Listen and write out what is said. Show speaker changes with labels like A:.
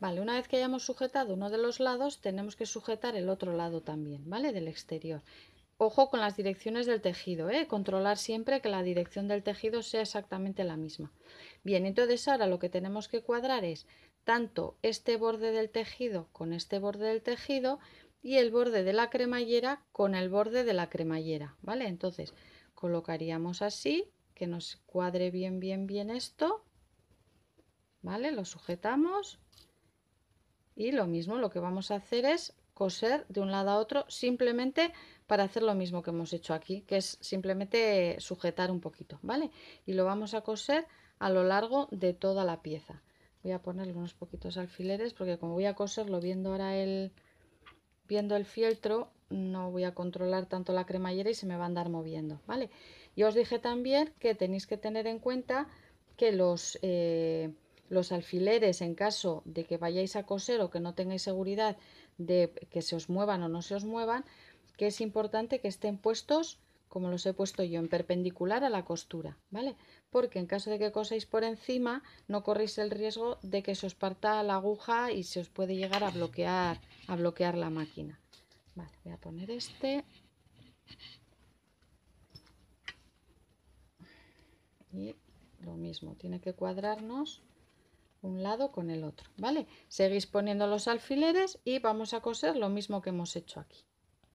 A: Vale, una vez que hayamos sujetado uno de los lados, tenemos que sujetar el otro lado también, ¿vale? Del exterior. Ojo con las direcciones del tejido, ¿eh? Controlar siempre que la dirección del tejido sea exactamente la misma. Bien, entonces ahora lo que tenemos que cuadrar es tanto este borde del tejido con este borde del tejido y el borde de la cremallera con el borde de la cremallera, ¿vale? Entonces colocaríamos así, que nos cuadre bien, bien, bien esto, ¿vale? Lo sujetamos y lo mismo lo que vamos a hacer es coser de un lado a otro simplemente para hacer lo mismo que hemos hecho aquí que es simplemente sujetar un poquito vale y lo vamos a coser a lo largo de toda la pieza voy a ponerle unos poquitos alfileres porque como voy a coserlo viendo ahora el viendo el fieltro no voy a controlar tanto la cremallera y se me va a andar moviendo vale y os dije también que tenéis que tener en cuenta que los eh, los alfileres en caso de que vayáis a coser o que no tengáis seguridad de que se os muevan o no se os muevan, que es importante que estén puestos como los he puesto yo, en perpendicular a la costura, ¿vale? Porque en caso de que coséis por encima, no corréis el riesgo de que se os parta la aguja y se os puede llegar a bloquear, a bloquear la máquina. Vale, voy a poner este. Y lo mismo, tiene que cuadrarnos un lado con el otro, ¿vale? Seguís poniendo los alfileres y vamos a coser lo mismo que hemos hecho aquí.